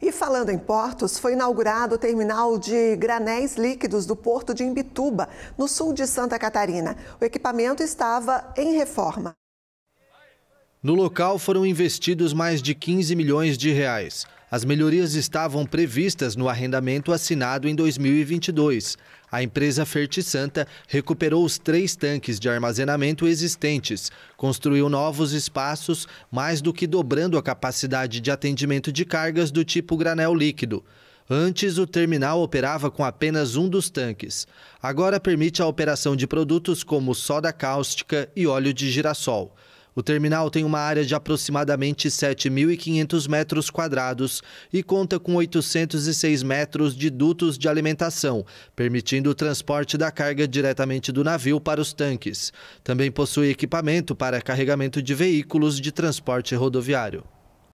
E falando em portos, foi inaugurado o terminal de granéis líquidos do porto de Imbituba, no sul de Santa Catarina. O equipamento estava em reforma. No local foram investidos mais de 15 milhões de reais. As melhorias estavam previstas no arrendamento assinado em 2022. A empresa Santa recuperou os três tanques de armazenamento existentes, construiu novos espaços, mais do que dobrando a capacidade de atendimento de cargas do tipo granel líquido. Antes, o terminal operava com apenas um dos tanques. Agora permite a operação de produtos como soda cáustica e óleo de girassol. O terminal tem uma área de aproximadamente 7.500 metros quadrados e conta com 806 metros de dutos de alimentação, permitindo o transporte da carga diretamente do navio para os tanques. Também possui equipamento para carregamento de veículos de transporte rodoviário.